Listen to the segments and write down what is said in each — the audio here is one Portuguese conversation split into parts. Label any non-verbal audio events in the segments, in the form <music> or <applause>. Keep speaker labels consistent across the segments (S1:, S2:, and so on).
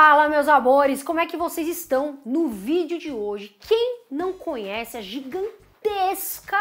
S1: Fala, meus amores, como é que vocês estão? No vídeo de hoje, quem não conhece a gigantesca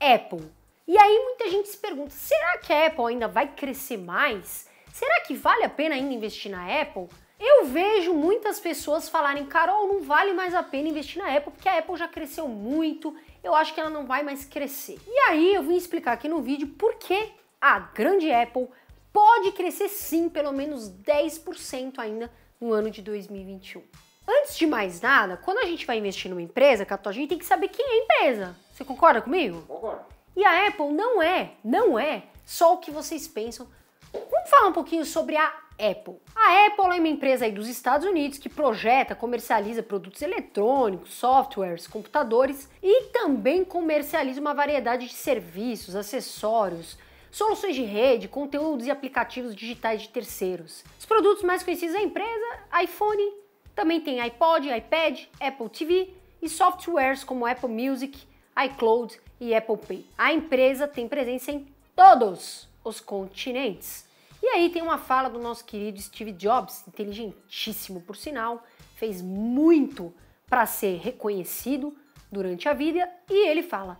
S1: Apple? E aí muita gente se pergunta, será que a Apple ainda vai crescer mais? Será que vale a pena ainda investir na Apple? Eu vejo muitas pessoas falarem, Carol, não vale mais a pena investir na Apple, porque a Apple já cresceu muito, eu acho que ela não vai mais crescer. E aí eu vim explicar aqui no vídeo por que a grande Apple pode crescer sim, pelo menos 10% ainda no ano de 2021. Antes de mais nada, quando a gente vai investir numa empresa, a gente tem que saber quem é a empresa. Você concorda comigo? Concordo. E a Apple não é, não é só o que vocês pensam. Vamos falar um pouquinho sobre a Apple. A Apple é uma empresa aí dos Estados Unidos que projeta, comercializa produtos eletrônicos, softwares, computadores e também comercializa uma variedade de serviços, acessórios, soluções de rede, conteúdos e aplicativos digitais de terceiros. Os produtos mais conhecidos da empresa, iPhone, também tem iPod, iPad, Apple TV e softwares como Apple Music, iCloud e Apple Pay. A empresa tem presença em todos os continentes. E aí tem uma fala do nosso querido Steve Jobs, inteligentíssimo por sinal, fez muito para ser reconhecido durante a vida e ele fala: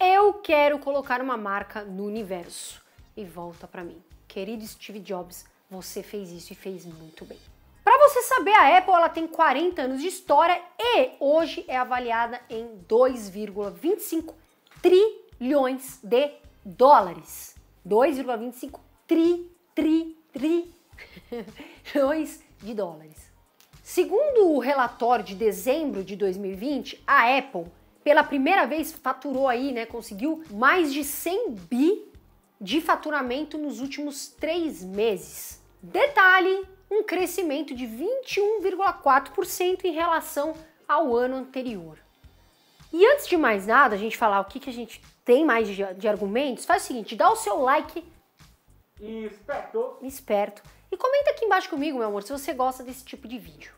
S1: eu quero colocar uma marca no universo. E volta para mim. Querido Steve Jobs, você fez isso e fez muito bem. Para você saber, a Apple ela tem 40 anos de história e hoje é avaliada em 2,25 trilhões de dólares. 2,25 tri, tri, tri <laughs> trilhões de dólares. Segundo o relatório de dezembro de 2020, a Apple pela primeira vez faturou aí, né, conseguiu mais de 100 bi de faturamento nos últimos três meses. Detalhe, um crescimento de 21,4% em relação ao ano anterior. E antes de mais nada, a gente falar o que, que a gente tem mais de, de argumentos, faz o seguinte, dá o seu like esperto. esperto e comenta aqui embaixo comigo, meu amor, se você gosta desse tipo de vídeo.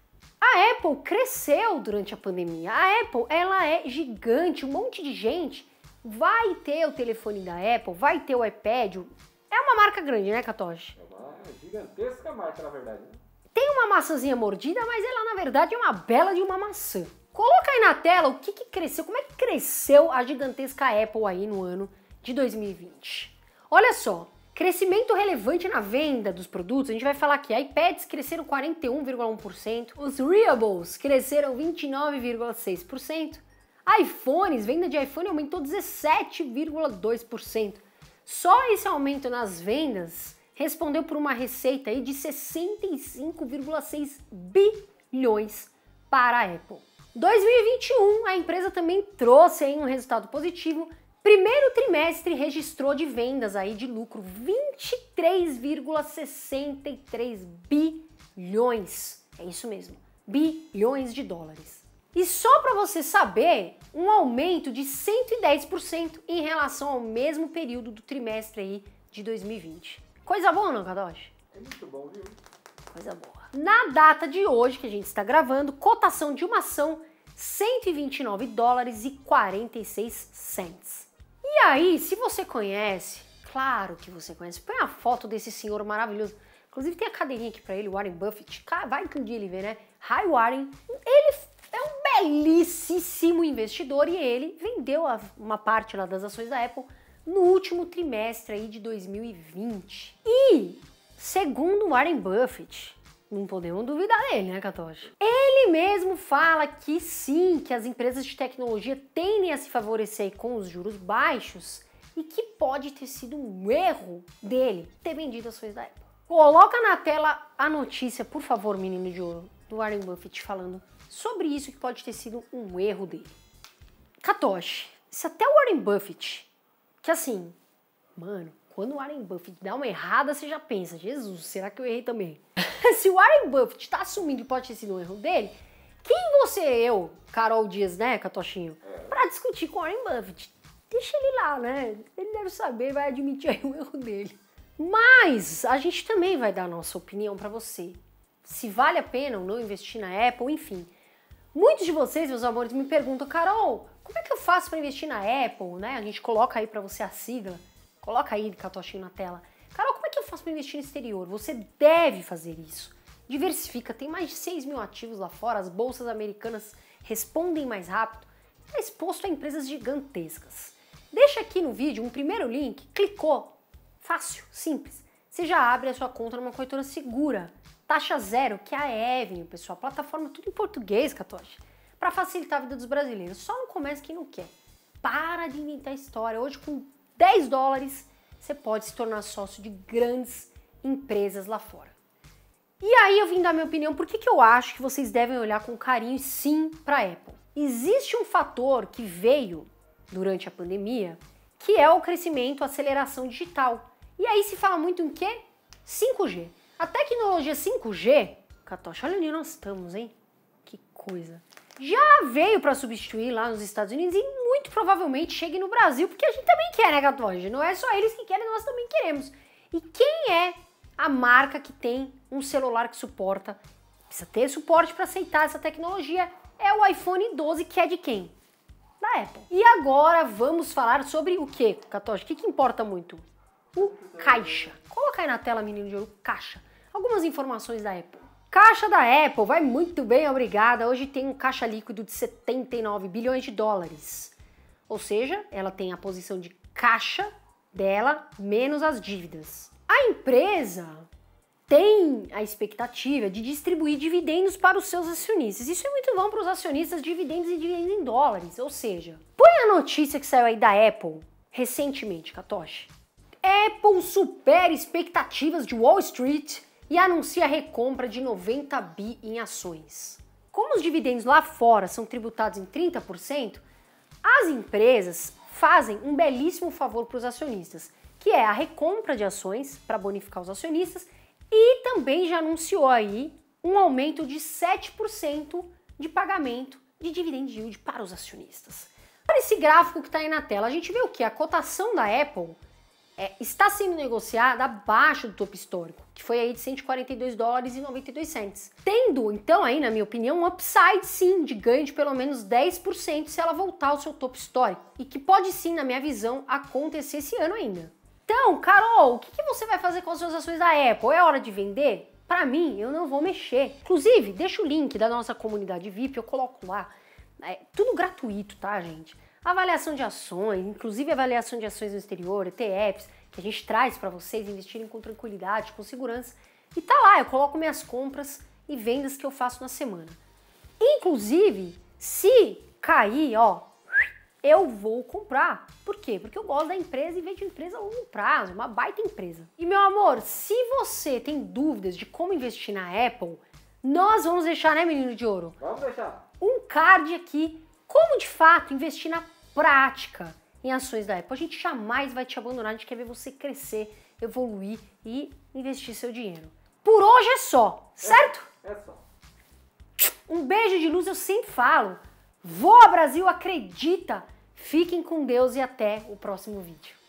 S1: A Apple cresceu durante a pandemia. A Apple, ela é gigante, um monte de gente vai ter o telefone da Apple, vai ter o iPad. É uma marca grande, né, Katoshi? É uma gigantesca marca, na verdade. Né? Tem uma maçãzinha mordida, mas ela na verdade é uma bela de uma maçã. Coloca aí na tela o que, que cresceu, como é que cresceu a gigantesca Apple aí no ano de 2020. Olha só, Crescimento relevante na venda dos produtos, a gente vai falar que iPads cresceram 41,1%, os Reables cresceram 29,6%, iPhones, venda de iPhone aumentou 17,2%. Só esse aumento nas vendas respondeu por uma receita aí de 65,6 bilhões para a Apple. 2021, a empresa também trouxe aí um resultado positivo Primeiro trimestre registrou de vendas aí de lucro 23,63 bilhões. É isso mesmo, bilhões de dólares. E só para você saber, um aumento de 110% em relação ao mesmo período do trimestre aí de 2020. Coisa boa, não, Kadoshi? É muito bom, viu? Coisa boa. Na data de hoje que a gente está gravando, cotação de uma ação 129 dólares e 46 cents. E aí, se você conhece, claro que você conhece, põe a foto desse senhor maravilhoso. Inclusive tem a cadeirinha aqui para ele, Warren Buffett. Vai que um dia ele vê, né? Hi Warren. Ele é um belíssimo investidor e ele vendeu uma parte lá das ações da Apple no último trimestre aí de 2020. E segundo Warren Buffett, não podemos duvidar dele, né, Catoche? Ele mesmo fala que sim, que as empresas de tecnologia tendem a se favorecer com os juros baixos e que pode ter sido um erro dele ter vendido ações da Apple. Coloca na tela a notícia, por favor, menino de ouro, do Warren Buffett falando sobre isso que pode ter sido um erro dele. Katoshi, se até o Warren Buffett, que assim, mano, quando o Warren Buffett dá uma errada, você já pensa, Jesus, será que eu errei também? <laughs> se o Warren Buffett está assumindo que pode ter sido um erro dele, quem você, eu, Carol Dias, né, Catochinho, para discutir com o Warren Buffett? Deixa ele lá, né? Ele deve saber, vai admitir aí o erro dele. Mas a gente também vai dar nossa opinião para você. Se vale a pena ou não investir na Apple, enfim. Muitos de vocês, meus amores, me perguntam, Carol, como é que eu faço para investir na Apple, né? A gente coloca aí para você a sigla, coloca aí, Catochinho, na tela eu faço para investir no exterior? Você deve fazer isso. Diversifica, tem mais de 6 mil ativos lá fora, as bolsas americanas respondem mais rápido, está exposto a empresas gigantescas. Deixa aqui no vídeo um primeiro link, clicou, fácil, simples. Você já abre a sua conta numa corretora segura, taxa zero, que é a Avenue, pessoal, plataforma tudo em português, Catoche, para facilitar a vida dos brasileiros. Só não começa quem não quer. Para de inventar história. Hoje, com 10 dólares, você pode se tornar sócio de grandes empresas lá fora. E aí eu vim dar minha opinião, por que, que eu acho que vocês devem olhar com carinho sim para a Apple. Existe um fator que veio durante a pandemia, que é o crescimento, a aceleração digital. E aí se fala muito em quê? 5G. A tecnologia 5G, Catocha, olha onde nós estamos, hein? Que coisa já veio para substituir lá nos Estados Unidos e muito provavelmente chegue no Brasil, porque a gente também quer, né, Gatonja? Não é só eles que querem, nós também queremos. E quem é a marca que tem um celular que suporta, precisa ter suporte para aceitar essa tecnologia? É o iPhone 12, que é de quem? Da Apple. E agora vamos falar sobre o que, Catoja? O que, que importa muito? O caixa. Coloca aí na tela, menino de ouro, caixa. Algumas informações da Apple. Caixa da Apple, vai muito bem, obrigada. Hoje tem um caixa líquido de 79 bilhões de dólares. Ou seja, ela tem a posição de caixa dela menos as dívidas. A empresa tem a expectativa de distribuir dividendos para os seus acionistas. Isso é muito bom para os acionistas, dividendos e dividendos em dólares. Ou seja, põe a notícia que saiu aí da Apple recentemente, Katoshi. Apple supera expectativas de Wall Street e anuncia a recompra de 90 bi em ações. Como os dividendos lá fora são tributados em 30%, as empresas fazem um belíssimo favor para os acionistas, que é a recompra de ações para bonificar os acionistas e também já anunciou aí um aumento de 7% de pagamento de dividend yield para os acionistas. Para esse gráfico que está aí na tela, a gente vê o que a cotação da Apple é, está sendo negociada abaixo do topo histórico, que foi aí de 142 dólares e 92 cents. Tendo, então, aí, na minha opinião, um upside sim de ganho de pelo menos 10% se ela voltar ao seu topo histórico, e que pode sim, na minha visão, acontecer esse ano ainda. Então, Carol, o que, que você vai fazer com as suas ações da Apple? É hora de vender? Para mim, eu não vou mexer. Inclusive, deixa o link da nossa comunidade VIP, eu coloco lá. É tudo gratuito, tá, gente? Avaliação de ações, inclusive avaliação de ações no exterior, ETFs, que a gente traz para vocês investirem com tranquilidade, com segurança. E tá lá, eu coloco minhas compras e vendas que eu faço na semana. Inclusive, se cair, ó, eu vou comprar. Por quê? Porque eu gosto da empresa e vejo a empresa a longo prazo, uma baita empresa. E meu amor, se você tem dúvidas de como investir na Apple, nós vamos deixar, né, menino de ouro? Vamos deixar. Um card aqui, como de fato investir na prática em ações da Apple. A gente jamais vai te abandonar, a gente quer ver você crescer, evoluir e investir seu dinheiro. Por hoje é só, certo? É, é só. Um beijo de luz, eu sempre falo. Voa Brasil, acredita! Fiquem com Deus e até o próximo vídeo.